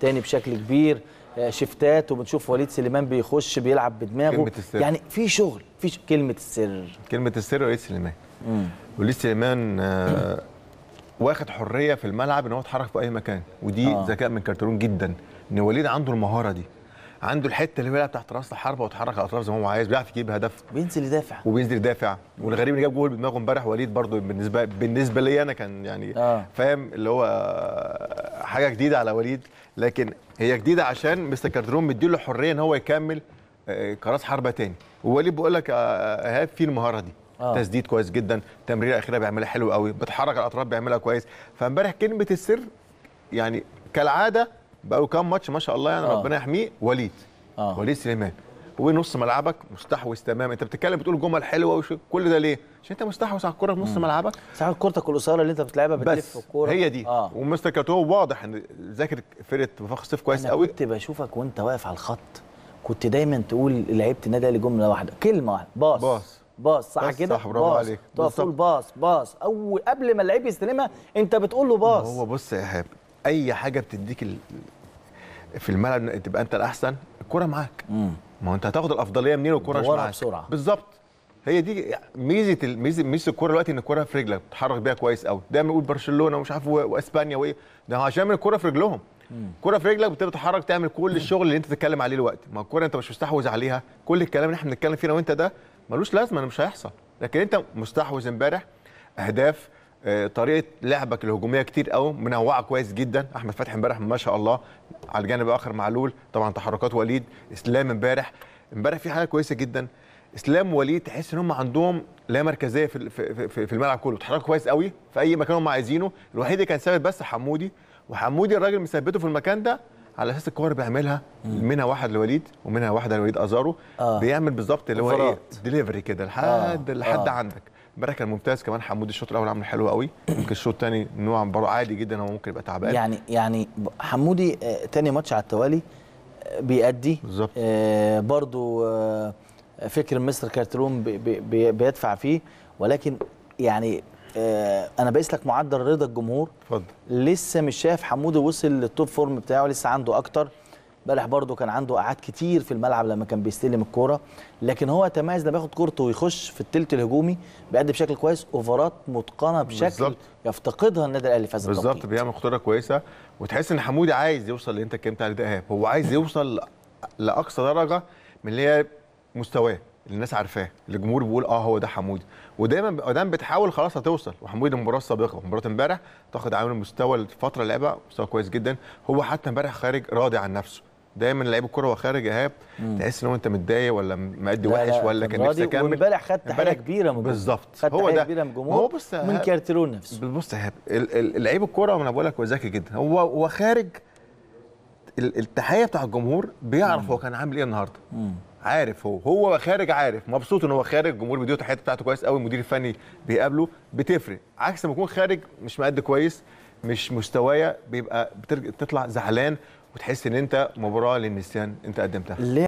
تاني بشكل كبير آه، شفتات وبنشوف وليد سليمان بيخش بيلعب بدماغه كلمة السر. يعني في شغل في ش... كلمه السر كلمه السر وليد سليمان وليد سليمان آه واخد حريه في الملعب ان هو يتحرك في اي مكان ودي آه. ذكاء من كارترون جدا ان وليد عنده المهاره دي عنده الحته اللي بيلعب تحت راس الحربه ويتحرك الاطراف زي ما هو عايز بيعرف يجيب هدف بينزل يدافع وبينزل يدافع والغريب ان جاب جول بدماغه امبارح وليد برضو بالنسبه بالنسبه لي انا كان يعني آه. فاهم اللي هو حاجه جديده على وليد لكن هي جديده عشان مستر كاردرون مديله الحريه ان هو يكمل كراس آه، حربه تاني ووليد بيقول لك آه، آه، ايهاب في المهاره دي آه. تسديد كويس جدا تمريره اخيره بيعملها حلو قوي بتحرك الاطراف بيعملها كويس فامبارح كلمه السر يعني كالعاده بقى له كام ماتش ما شاء الله يعني آه. ربنا يحميه وليد آه. وليد سليمان ونص ملعبك مستحوذ تمام انت بتتكلم بتقول جمل حلوه وش كل ده ليه عشان انت مستحوذ على الكره في نص ملعبك ساعه كورتك القصيره اللي انت بتلعبها بتلف الكوره هي دي آه. ومستر كاتو واضح ان ذاكر فرقه وفاق الصيف كويس قوي كنت بشوفك وانت واقف على الخط كنت دايما تقول لعيبه النادي الاهلي جمله واحده كلمه واحده باص باص باص صح كده صح برافو عليك تقول باص باص اول قبل ما اللعيب يستلمها انت بتقول له باص هو بص يا ايهاب اي حاجه بتديك ال... في الملعب تبقى انت الاحسن الكره معاك ما هو انت هتاخد الافضليه منين والكره مش معاك بسرعه بالظبط هي دي ميزه ميزه ميزه الكوره دلوقتي ان الكوره في رجلك بتتحرك بيها كويس قوي دايما يقول برشلونه ومش عارف واسبانيا وايه ده عشان الكوره في رجلهم الكوره في رجلك بتبقى تتحرك تعمل كل الشغل اللي انت تتكلم عليه دلوقتي ما الكوره انت مش مستحوذ عليها كل الكلام اللي احنا بنتكلم فيه انا وانت ده ملوش لازمه مش هيحصل لكن انت مستحوذ امبارح اهداف آه، طريقه لعبك الهجوميه كتير قوي منوعه كويس جدا احمد فتحي امبارح ما شاء الله على الجانب الاخر معلول طبعا تحركات وليد اسلام امبارح امبارح في حاجه كويسه جدا اسلام وليد تحس ان هم عندهم لا مركزيه في في في الملعب كله تحرك كويس قوي في اي مكان هم عايزينه الوحيد اللي كان ثابت بس حمودي وحمودي الراجل مثبته في المكان ده على اساس الكور بيعملها منها واحد لوليد ومنها واحده لوليد ازارو آه. بيعمل بالظبط اللي هو ايه ديليفري كده لحد آه. لحد آه. عندك امبارح كان ممتاز كمان حمود الشوط الاول عمل حلو قوي يمكن الشوط الثاني نوعا برضه عادي جدا هو ممكن يبقى تعبان يعني يعني حمودي ثاني آه، ماتش على التوالي آه، بيأدي بالظبط آه، برضه فكر مستر كارترون بيدفع فيه ولكن يعني انا بقيس لك معدل رضا الجمهور اتفضل لسه مش شايف حمودي وصل للتوب فورم بتاعه لسه عنده اكتر امبارح برده كان عنده قعاد كتير في الملعب لما كان بيستلم الكوره لكن هو تميز لما ياخد كورته ويخش في الثلث الهجومي بيأدي بشكل كويس اوفرات متقنه بشكل بالزبط. يفتقدها النادي الاهلي في هذا بالظبط بيعمل خطوره كويسه وتحس ان حمودي عايز يوصل اللي انت اتكلمت عليه ده ايهاب هو عايز يوصل لاقصى درجه من اللي هي مستواه اللي الناس عارفاه الجمهور بيقول اه هو ده حمودي ودايما ادام بتحاول خلاص هتوصل وحمودي المباراه السابقه مباراه امبارح تاخد عامل مستوى الفتره اللي لعبها مستوى كويس جدا هو حتى امبارح خارج راضي عن نفسه دايما لعيب الكوره وهو خارج ايهاب تحس ان هو انت متضايق ولا مادي وحش ولا كان نفسه اكمل امبارح خدت حاجه كبيره من بالظبط هو ده كبيره من جمهور بص من كارتيرون نفسه بص ايهاب لعيب الكوره انا بقول لك هو ذكي جدا هو هو خارج التحيه بتاع الجمهور بيعرف مم. هو كان عامل ايه النهارده عارف هو هو خارج عارف مبسوط ان هو خارج الجمهور بيديله التحيه بتاعته كويس قوي المدير الفني بيقابله بتفرق عكس ما يكون خارج مش مأدي كويس مش مستوايا بيبقى بتطلع زعلان وتحس ان انت مباراه للنسيان انت قدمتها ليه